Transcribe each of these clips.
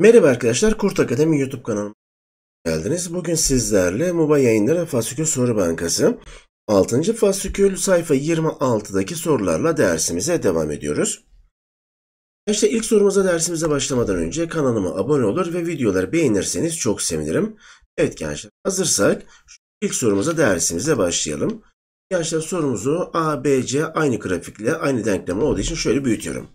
Merhaba arkadaşlar, Kurt Akademi YouTube kanalına geldiniz. Bugün sizlerle Muba yayınları Fasikül Soru Bankası 6. Fasikül sayfa 26'daki sorularla dersimize devam ediyoruz. İşte ilk sorumuza dersimize başlamadan önce kanalıma abone olur ve videoları beğenirseniz çok sevinirim. Evet gençler hazırsak ilk sorumuza dersimize başlayalım. Gençler sorumuzu A, B, C aynı grafikle aynı denklem olduğu için şöyle büyütüyorum.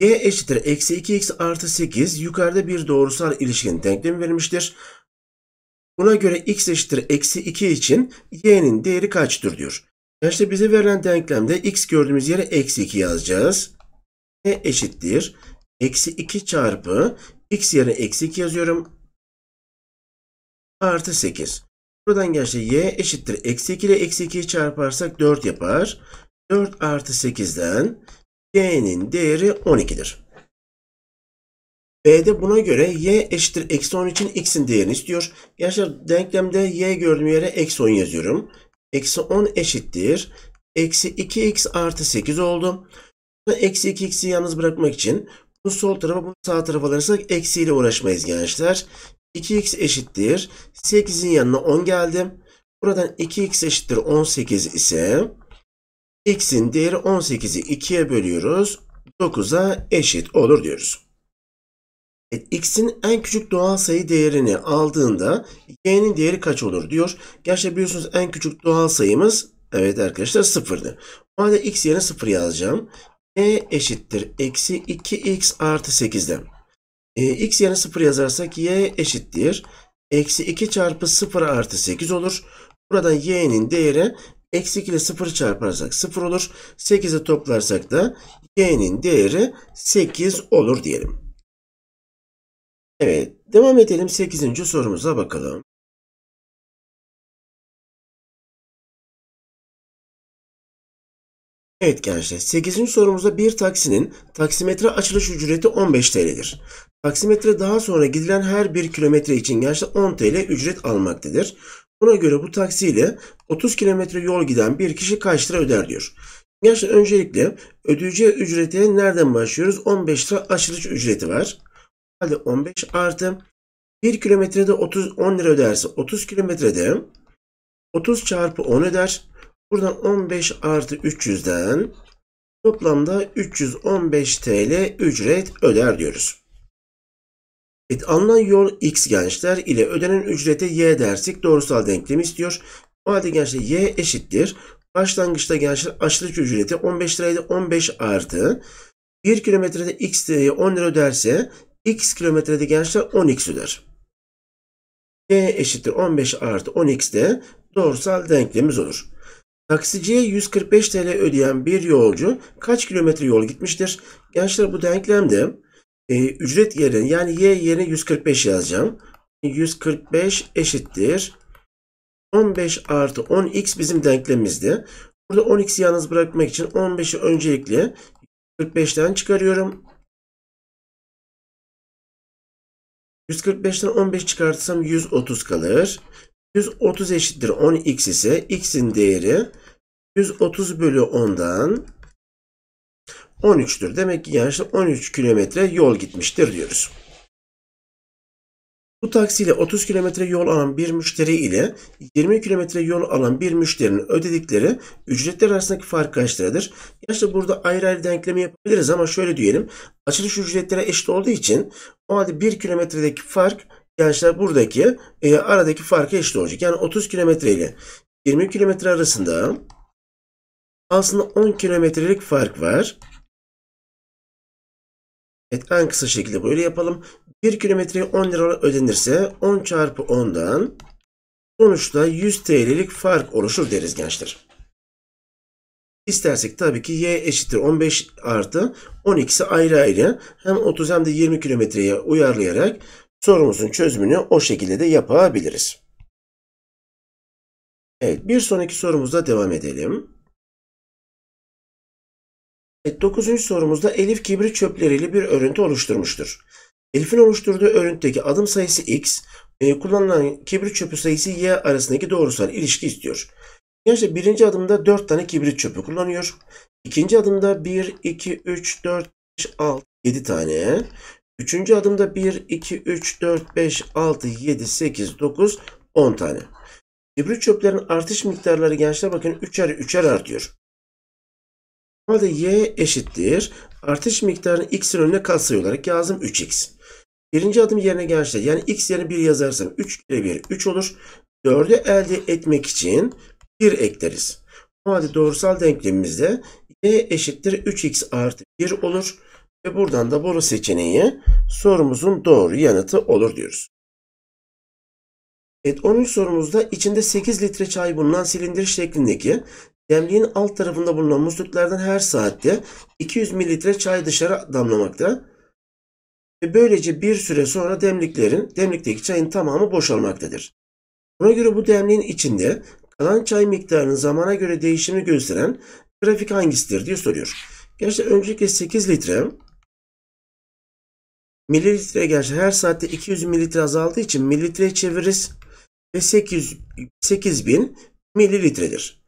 G e eşittir eksi 2x artı 8 yukarıda bir doğrusal ilişkinin denklemi verilmiştir. Buna göre x eşittir eksi 2 için y'nin değeri kaçtır diyor. Gençler bize verilen denklemde x gördüğümüz yere eksi 2 yazacağız. E eşittir eksi 2 çarpı x yerine eksi 2 yazıyorum. Artı 8. Buradan gerçi y eşittir. Eksi 2 ile eksi 2'yi çarparsak 4 yapar. 4 artı 8'den y'nin değeri 12'dir. B'de buna göre y eşittir eksi 10 için x'in değerini istiyor. Gençler denklemde y gördüğüm yere eksi 10 yazıyorum. Eksi 10 eşittir. Eksi 2x artı 8 oldu. Eksi 2x'i yalnız bırakmak için bu sol tarafa bu sağ tarafa alırsak eksiyle uğraşmayız gençler. 2x eşittir. 8'in yanına 10 geldim. Buradan 2x eşittir 18 ise x'in değeri 18'i 2'ye bölüyoruz. 9'a eşit olur diyoruz. Evet, x'in en küçük doğal sayı değerini aldığında y'nin değeri kaç olur diyor. Gerçi biliyorsunuz en küçük doğal sayımız evet arkadaşlar sıfırdı. O halde x yerine 0 yazacağım. e eşittir eksi 2x artı 8'den. E, x yerine 0 yazarsak y eşittir. Eksi 2 çarpı 0 artı 8 olur. Buradan y'nin değeri eksi 2 ile 0 çarparsak 0 olur. 8'i toplarsak da y'nin değeri 8 olur diyelim. Evet devam edelim 8. sorumuza bakalım. Evet gençler 8. sorumuzda bir taksinin taksimetre açılış ücreti 15 TL'dir. Taksimetre daha sonra gidilen her 1 kilometre için gençler 10 TL ücret almaktadır. Buna göre bu taksiyle 30 kilometre yol giden bir kişi kaç lira öder diyor. Gençler öncelikle ödeyeceği ücrete nereden başlıyoruz? 15 lira açılış ücreti var. Hadi 15 artı 1 kilometrede 30 10 lira öderse 30 kilometrede 30 çarpı 10 öder. Buradan 15 artı 300'den toplamda 315 TL ücret öder diyoruz. Evet, alınan yol x gençler ile ödenen ücrete y dersek doğrusal denklemi istiyor. O halde gençler y eşittir. Başlangıçta gençler açlık ücreti 15 liraydı 15 artı. 1 kilometrede x lirayı 10 lira öderse x kilometrede gençler 10x öder. y eşittir 15 artı 10x de doğrusal denklemimiz olur. Taksiciye 145 TL ödeyen bir yolcu kaç kilometre yol gitmiştir? Gençler bu denklemde e, ücret yerine yani y yerine 145 yazacağım. 145 eşittir. 15 artı 10x bizim denklemimizdi. Burada 10x'i yalnız bırakmak için 15'i öncelikle 145'ten çıkarıyorum. 145'ten 15 çıkartırsam 130 kalır. 130 eşittir 10x ise x'in değeri 130 bölü 10'dan 13'tür. Demek ki gençler 13 kilometre yol gitmiştir diyoruz. Bu taksiyle 30 kilometre yol alan bir müşteri ile 20 kilometre yol alan bir müşterinin ödedikleri ücretler arasındaki fark kaç liradır? Gerçi burada ayrı ayrı denklemi yapabiliriz ama şöyle diyelim. Açılış ücretlere eşit olduğu için o halde 1 kilometredeki fark gençler buradaki e, aradaki farka eşit olacak. Yani 30 kilometre ile 20 kilometre arasında aslında 10 kilometrelik fark var. Evet en kısa şekilde böyle yapalım. 1 kilometreye 10 lira ödenirse 10 çarpı 10'dan sonuçta 100 TL'lik fark oluşur deriz gençler. İstersek tabii ki y eşittir 15 artı 12'si ayrı ayrı hem 30 hem de 20 kilometreye uyarlayarak sorumuzun çözümünü o şekilde de yapabiliriz. Evet bir sonraki sorumuzda devam edelim. Evet, dokuzuncu sorumuzda Elif kibrit çöpleriyle bir örüntü oluşturmuştur. Elif'in oluşturduğu örüntüdeki adım sayısı x, e, kullanılan kibrit çöpü sayısı y arasındaki doğrusal ilişki istiyor. Yani, birinci adımda 4 tane kibrit çöpü kullanıyor. İkinci adımda 1, 2, 3, 4, 5, 6, 7 tane. Üçüncü adımda 1, 2, 3, 4, 5, 6, 7, 8, 9, 10 tane. Hibrit çöplerin artış miktarları gençler bakın 3'er 3'er artıyor. Normalde y eşittir. Artış miktarını x'in önüne kalsayı olarak yazdım 3x. Birinci adım yerine gençler yani x yerine 1 yazarsam 3 kere 1 3 olur. 4'ü elde etmek için 1 ekleriz. Normalde doğrusal denklemimizde y eşittir 3x artı 1 olur. Ve buradan da boru seçeneği sorumuzun doğru yanıtı olur diyoruz. Evet 13 sorumuzda içinde 8 litre çay bulunan silindir şeklindeki demliğin alt tarafında bulunan musluklardan her saatte 200 mililitre çay dışarı damlamakta. Ve böylece bir süre sonra demliklerin, demlikteki çayın tamamı boşalmaktadır. Buna göre bu demliğin içinde kalan çay miktarının zamana göre değişimi gösteren grafik hangisidir diye soruyor. Gerçi öncelikle 8 litre Mililitre gerçi her saatte 200 mililitre azaldığı için mililitre çeviririz. Ve 800, 8000 mililitredir.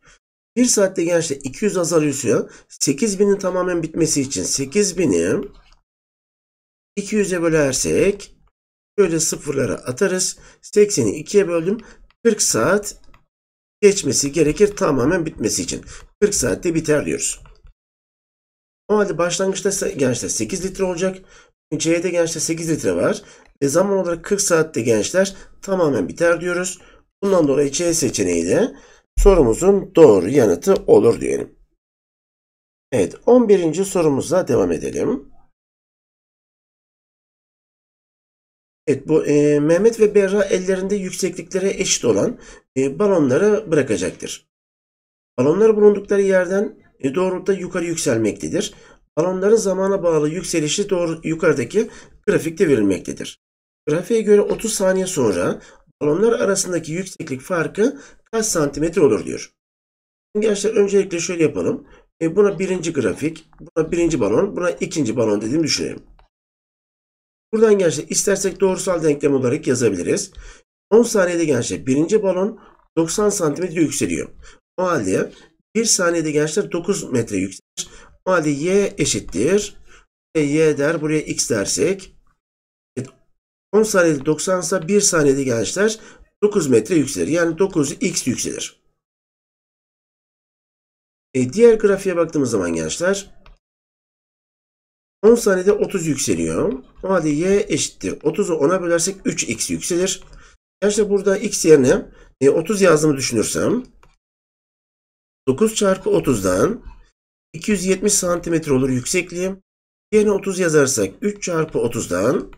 Bir saatte gerçi 200 azalıyorsa 8000'in tamamen bitmesi için 8000'i 200'e bölersek şöyle sıfırlara atarız. 80'i 2'ye böldüm. 40 saat geçmesi gerekir tamamen bitmesi için. 40 saatte biter diyoruz. O halde başlangıçta gençler 8 litre olacak. C'de gençler 8 litre var. E zaman olarak 40 saatte gençler tamamen biter diyoruz. Bundan dolayı C seçeneği de sorumuzun doğru yanıtı olur diyelim. Evet 11. sorumuzla devam edelim. Evet bu e, Mehmet ve Berra ellerinde yüksekliklere eşit olan e, balonları bırakacaktır. Balonlar bulundukları yerden e, doğrultuda yukarı yükselmektedir balonların zamana bağlı yükselişi doğru yukarıdaki grafikte verilmektedir. Grafiğe göre 30 saniye sonra balonlar arasındaki yükseklik farkı kaç santimetre olur diyor. Gençler öncelikle şöyle yapalım. E buna birinci grafik, buna birinci balon, buna ikinci balon dediğim düşünelim. Buradan gençler istersek doğrusal denklem olarak yazabiliriz. 10 saniyede gençler birinci balon 90 santimetre yükseliyor. O halde 1 saniyede gençler 9 metre yükselir. Normalde y eşittir. Buraya y der. Buraya x dersek. 10 e, saniyede 90 ise 1 saniyede gençler 9 metre yükselir. Yani 9x yükselir. E, diğer grafiğe baktığımız zaman gençler 10 saniyede 30 yükseliyor. O y eşittir. 30'u 10'a bölersek 3x yükselir. Gençler burada x yerine e, 30 yazdığımı düşünürsem 9 çarpı 30'dan 270 santimetre olur yüksekliğim. Yerine 30 yazarsak 3 çarpı 30'dan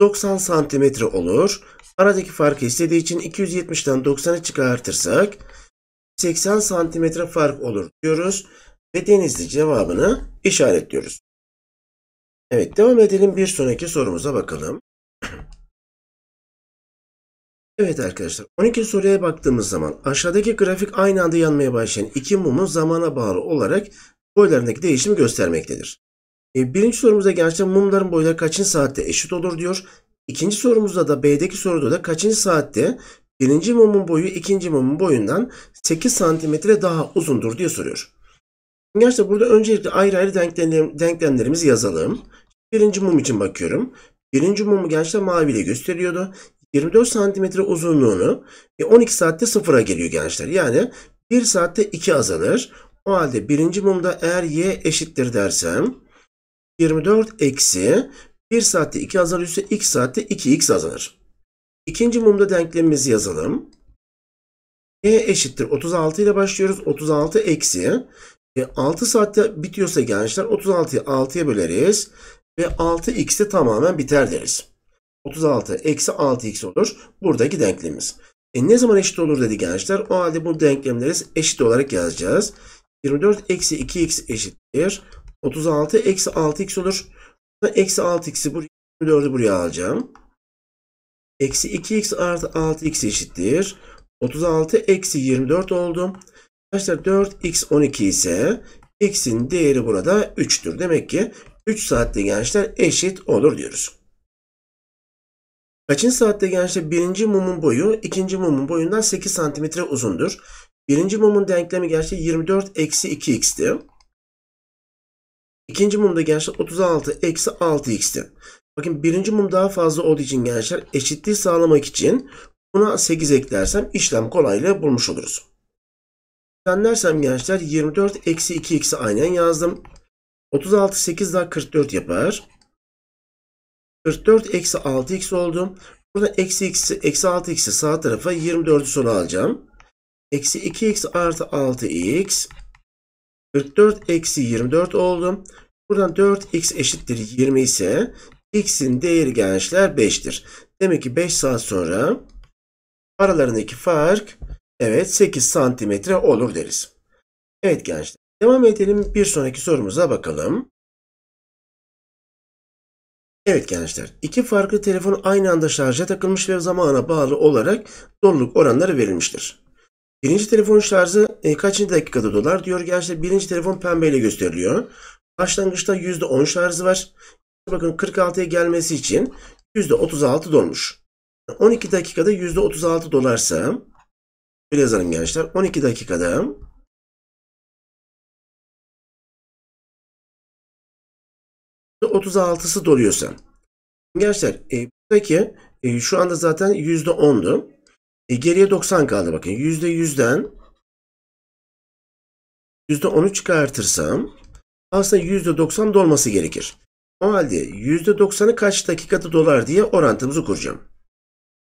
90 santimetre olur. Aradaki farkı istediği için 270'ten 90'ı çıkartırsak 80 santimetre fark olur diyoruz. Ve denizli cevabını işaretliyoruz. Evet devam edelim bir sonraki sorumuza bakalım. Evet arkadaşlar 12 soruya baktığımız zaman aşağıdaki grafik aynı anda yanmaya başlayan iki mumun zamana bağlı olarak boylarındaki değişimi göstermektedir. E, birinci sorumuzda gençler mumların boyları kaçıncı saatte eşit olur diyor. İkinci sorumuzda da B'deki soruda da kaçıncı saatte birinci mumun boyu ikinci mumun boyundan 8 santimetre daha uzundur diye soruyor. Gençler burada öncelikle ayrı ayrı denklemler, denklemlerimizi yazalım. Birinci mum için bakıyorum. Birinci mumu gençler maviyle gösteriyordu. 24 santimetre uzunluğunu 12 e, saatte sıfıra geliyor gençler. Yani 1 saatte 2 azalır. O halde birinci mumda eğer y eşittir dersem 24 eksi 1 saatte 2 azalıyorsa x saatte 2x azalır. İkinci mumda denklemimizi yazalım. y eşittir 36 ile başlıyoruz. 36 eksi e, 6 saatte bitiyorsa gençler 36'yı 6'ya böleriz ve 6x tamamen biter deriz. 36 eksi 6x olur. Buradaki denklemimiz. E ne zaman eşit olur dedi gençler. O halde bu denklemleri eşit olarak yazacağız. 24 eksi 2x eşittir. 36 eksi 6x olur. Eksi 6x'i buraya 24'ü buraya alacağım. Eksi 2x artı 6x eşittir. 36 eksi 24 oldu. Gençler 4x 12 ise x'in değeri burada 3'tür. Demek ki 3 saatte gençler eşit olur diyoruz. Kaçıncı saatte gençler birinci mumun boyu ikinci mumun boyundan 8 santimetre uzundur. Birinci mumun denklemi gerçi 24 eksi 2x'ti. İkinci mumda gençler 36 eksi 6x'ti. Bakın birinci mum daha fazla olduğu için gençler eşitliği sağlamak için buna 8 eklersem işlem kolaylığı bulmuş oluruz. Ben gençler 24 eksi 2x'i aynen yazdım. 36 8 daha 44 yapar. 44 eksi 6x oldu. Burada eksi x eksi 6x'i sağ tarafa 24'ü sona alacağım. Eksi 2x artı 6x. 44 eksi 24 oldu. Buradan 4x eşittir 20 ise x'in değeri gençler 5'tir. Demek ki 5 saat sonra aralarındaki fark evet 8 santimetre olur deriz. Evet gençler. Devam edelim bir sonraki sorumuza bakalım. Evet gençler, iki farklı telefon aynı anda şarja takılmış ve zamana bağlı olarak doluluk oranları verilmiştir. Birinci telefonun şarjı e, kaçıncı dakikada dolar diyor. Gençler birinci telefon pembeyle gösteriliyor. Başlangıçta %10 şarjı var. Bakın 46'ya gelmesi için %36 dolmuş. 12 dakikada %36 dolarsa, böyle yazalım gençler, 12 dakikada 36'sı doluyorsa. Gençler e, buradaki e, şu anda zaten %10'du. E, geriye 90 kaldı bakın. %100'den %10'u çıkartırsam aslında %90 dolması gerekir. O halde %90'ı kaç dakikada dolar diye orantımızı kuracağım.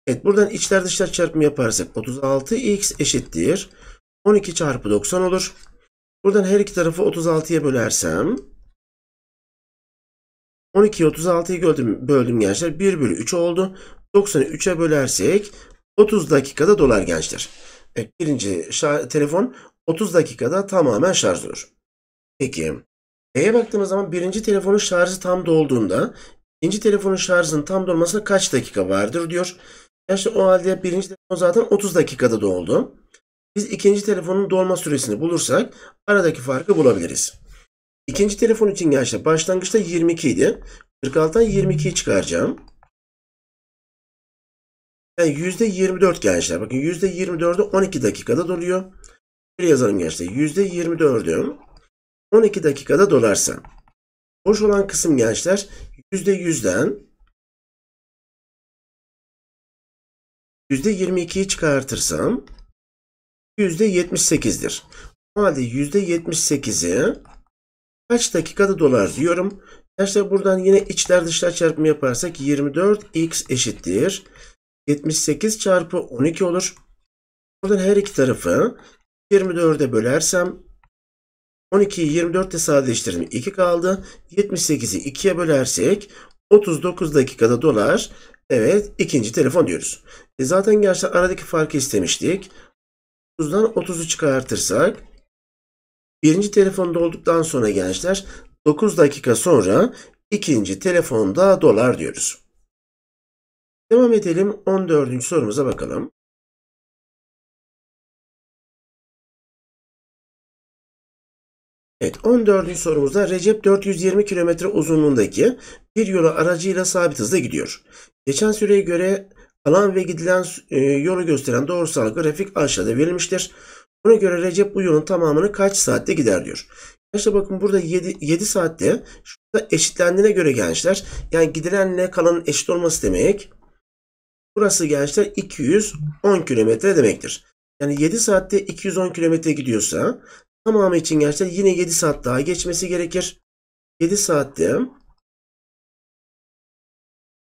Evet buradan içler dışlar çarpımı yaparsak 36x eşittir. 12 çarpı 90 olur. Buradan her iki tarafı 36'ya bölersem 12'yi 36'yı böldüm, böldüm gençler. 1 bölü 3 oldu. 90'ı 3'e bölersek 30 dakikada dolar gençler. Evet, birinci telefon 30 dakikada tamamen şarj olur. Peki. E'ye baktığımız zaman birinci telefonun şarjı tam dolduğunda ikinci telefonun şarjının tam dolmasına kaç dakika vardır diyor. Gençler o halde birinci telefon zaten 30 dakikada doldu. Biz ikinci telefonun dolma süresini bulursak aradaki farkı bulabiliriz. İkinci telefon için gençler başlangıçta 22 idi. 46'dan 22'yi çıkaracağım. Yani %24 gençler. Bakın %24'ü 12 dakikada doluyor. Şöyle yazalım gençler. %24'ü 12 dakikada dolarsa. Boş olan kısım gençler %100'den %22'yi çıkartırsam %78'dir. O halde %78'i Kaç dakikada dolar diyorum. Arkadaşlar buradan yine içler dışlar çarpımı yaparsak 24x eşittir. 78 çarpı 12 olur. Buradan her iki tarafı 24'e bölersem 12'yi 24'te ile sadeleştirdim. 2 kaldı. 78'i 2'ye bölersek 39 dakikada dolar. Evet ikinci telefon diyoruz. E zaten gerçekten aradaki farkı istemiştik. 9'dan 30'u çıkartırsak Birinci telefonda olduktan sonra gençler 9 dakika sonra ikinci telefonda dolar diyoruz. Devam edelim 14. sorumuza bakalım. Evet 14. sorumuzda Recep 420 km uzunluğundaki bir yola aracıyla sabit hızda gidiyor. Geçen süreye göre alan ve gidilen e, yolu gösteren doğrusal grafik aşağıda verilmiştir. Buna göre Recep bu yolun tamamını kaç saatte gider diyor. Gençler bakın burada 7, 7 saatte şurada eşitlendiğine göre gençler yani gidilenle kalanın eşit olması demek. Burası gençler 210 kilometre demektir. Yani 7 saatte 210 kilometre gidiyorsa tamamı için gençler yine 7 saat daha geçmesi gerekir. 7 saatte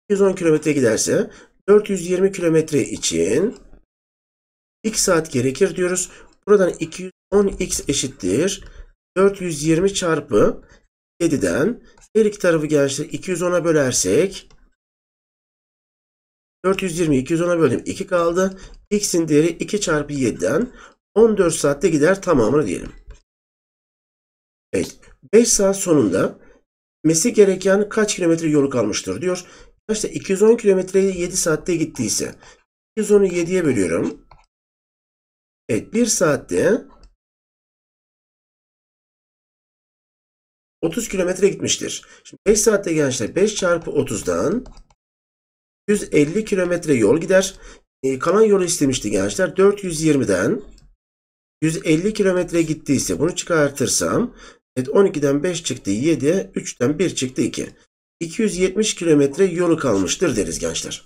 210 kilometre giderse 420 kilometre için 2 saat gerekir diyoruz. Buradan 210x eşittir. 420 çarpı 7'den her iki tarafı gençler 210'a bölersek 420 210'a bölüm 2 kaldı. X'in değeri 2 çarpı 7'den 14 saatte gider tamamını diyelim. Evet. 5 saat sonunda mesi gereken kaç kilometre yolu kalmıştır diyor. İşte 210 kilometreyi 7 saatte gittiyse 210'u 7'ye bölüyorum. Evet bir saatte 30 kilometre gitmiştir. Şimdi 5 saatte gençler 5 çarpı 30'dan 150 kilometre yol gider. E, kalan yolu istemişti gençler. 420'den 150 kilometre gittiyse bunu çıkartırsam evet 12'den 5 çıktı 7, 3'ten 1 çıktı 2. 270 kilometre yolu kalmıştır deriz gençler.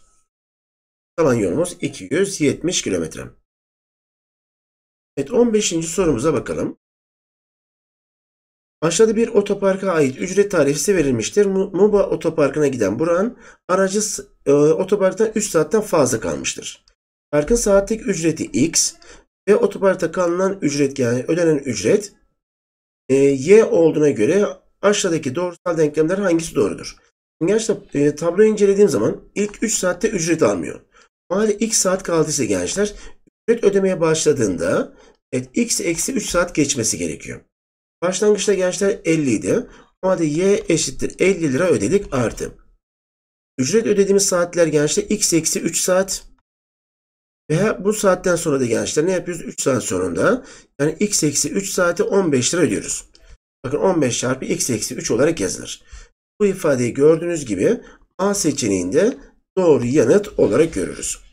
Kalan yolumuz 270 kilometre. Evet 15. sorumuza bakalım. Aşağıda bir otoparka ait ücret tarifesi verilmiştir. Muba otoparkına giden buran aracı e, otoparktan 3 saatten fazla kalmıştır. Parkın saatlik ücreti X ve otoparkta kalınan ücret yani ödenen ücret e, Y olduğuna göre aşağıdaki doğrusal denklemler hangisi doğrudur? Gençler e, tabloyu incelediğim zaman ilk 3 saatte ücret almıyor. Mahallede X saat kaldıysa gençler Ücret ödemeye başladığında evet, x eksi 3 saat geçmesi gerekiyor. Başlangıçta gençler 50 idi. O halde y eşittir 50 lira ödedik artı. Ücret ödediğimiz saatler gençler x eksi 3 saat. Veya bu saatten sonra da gençler ne yapıyoruz? 3 saat sonunda yani x eksi 3 saati 15 lira ödüyoruz. Bakın 15 çarpı x eksi 3 olarak yazılır. Bu ifadeyi gördüğünüz gibi A seçeneğinde doğru yanıt olarak görürüz.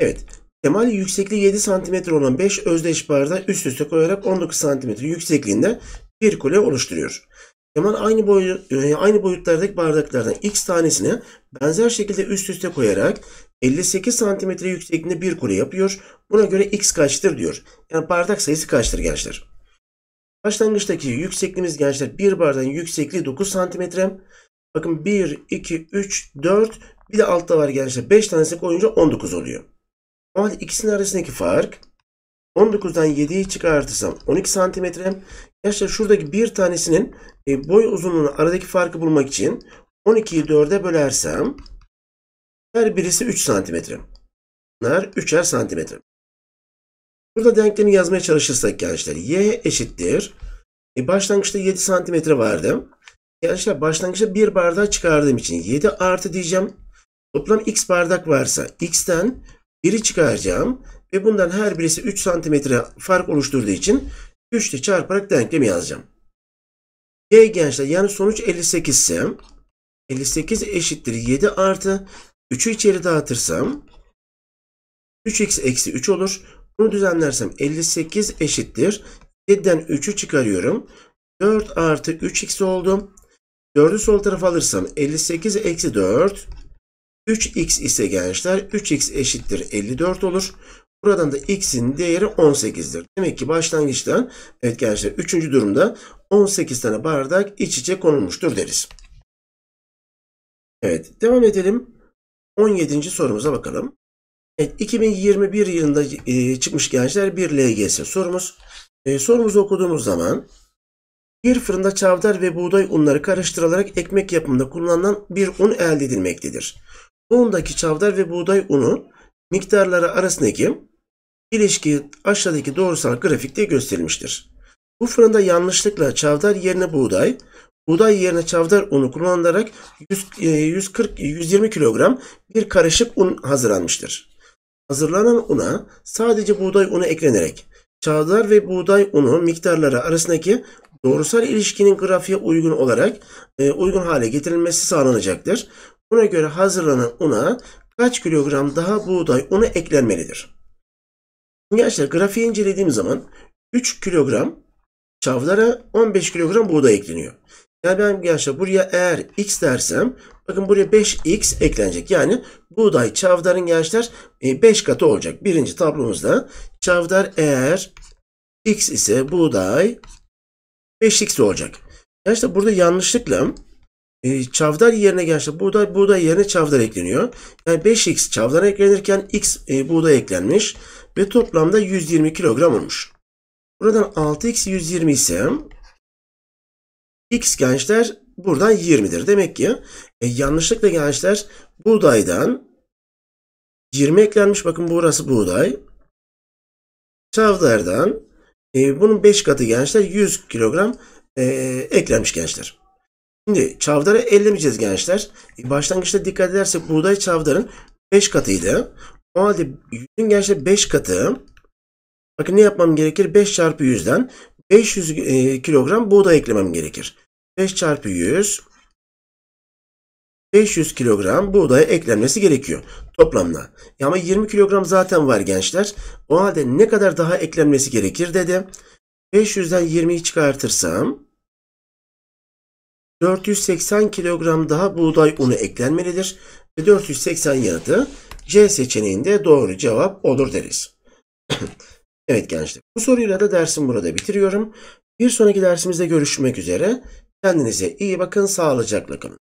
Evet. Temali yüksekliği 7 cm olan 5 özdeş barda üst üste koyarak 19 cm yüksekliğinde bir kule oluşturuyor. Kemal aynı, boyu, e, aynı boyutlardaki bardaklardan x tanesini benzer şekilde üst üste koyarak 58 cm yüksekliğinde bir kule yapıyor. Buna göre x kaçtır diyor. Yani bardak sayısı kaçtır gençler? Başlangıçtaki yüksekliğimiz gençler bir bardağın yüksekliği 9 cm. Bakın 1, 2, 3, 4 bir de altta var gençler 5 tanesi koyunca 19 oluyor. Ama ikisinin arasındaki fark 19'dan 7'yi çıkartırsam 12 santimetre. Gençler şuradaki bir tanesinin e, boy uzunluğunu aradaki farkı bulmak için 12'yi 4'e bölersem her birisi 3 santimetre. Bunlar 3'er santimetre. Burada denklemi yazmaya çalışırsak gençler y eşittir. E, başlangıçta 7 santimetre vardı. Gençler başlangıçta 1 bardak çıkardığım için 7 artı diyeceğim. Toplam x bardak varsa x'ten biri çıkaracağım ve bundan her birisi 3 santimetre fark oluşturduğu için 3 ile çarparak denklemi yazacağım. Y gençler yani sonuç 58 ise 58 eşittir 7 artı 3'ü içeri dağıtırsam 3x eksi 3 olur. Bunu düzenlersem 58 eşittir. 7'den 3'ü çıkarıyorum. 4 artı 3x oldu. 4'ü sol tarafa alırsam 58 eksi 4 3x ise gençler 3x eşittir 54 olur. Buradan da x'in değeri 18'dir. Demek ki başlangıçtan evet gençler 3. durumda 18 tane bardak iç içe konulmuştur deriz. Evet devam edelim. 17. sorumuza bakalım. Evet 2021 yılında e, çıkmış gençler bir LGS sorumuz. E, sorumuzu okuduğumuz zaman bir fırında çavdar ve buğday unları karıştırılarak ekmek yapımında kullanılan bir un elde edilmektedir. Unundaki çavdar ve buğday unu miktarları arasındaki ilişki aşağıdaki doğrusal grafikte gösterilmiştir. Bu fırında yanlışlıkla çavdar yerine buğday, buğday yerine çavdar unu kullanılarak 140 120 e, kilogram bir karışık un hazırlanmıştır. Hazırlanan una sadece buğday unu eklenerek çavdar ve buğday unu miktarları arasındaki doğrusal ilişkinin grafiğe uygun olarak e, uygun hale getirilmesi sağlanacaktır. Buna göre hazırlanan una kaç kilogram daha buğday unu eklenmelidir? Şimdi arkadaşlar grafiği incelediğim zaman 3 kilogram çavlara 15 kilogram buğday ekleniyor. Yani ben gençler buraya eğer x dersem bakın buraya 5x eklenecek. Yani buğday çavdarın gençler 5 e, katı olacak. Birinci tablomuzda çavdar eğer x ise buğday 5x olacak. Gençler burada yanlışlıkla e, çavdar yerine gerçi burada burada yerine çavdar ekleniyor. Yani 5x çavdar eklenirken x e, buğday eklenmiş ve toplamda 120 kilogram olmuş. Buradan 6x 120 ise x gençler buradan 20'dir. Demek ki e, yanlışlıkla gençler buğdaydan 20 eklenmiş. Bakın burası buğday. Çavdardan e, bunun 5 katı gençler 100 kilogram e, eklenmiş gençler. Şimdi çavdarı ellemeyeceğiz gençler. Başlangıçta dikkat edersek buğday çavdarın 5 katıydı. O halde yüzün gençler 5 katı. Bakın ne yapmam gerekir? 5 çarpı 100'den 500 e, kilogram buğday eklemem gerekir. 5 çarpı 100 500 kilogram buğday eklenmesi gerekiyor toplamda. E ama 20 kilogram zaten var gençler. O halde ne kadar daha eklenmesi gerekir dedi. 500'den 20'yi çıkartırsam 480 kilogram daha buğday unu eklenmelidir ve 480 yanıtı C seçeneğinde doğru cevap olur deriz. evet gençler bu soruyla da dersimi burada bitiriyorum. Bir sonraki dersimizde görüşmek üzere. Kendinize iyi bakın, sağlıcakla kalın.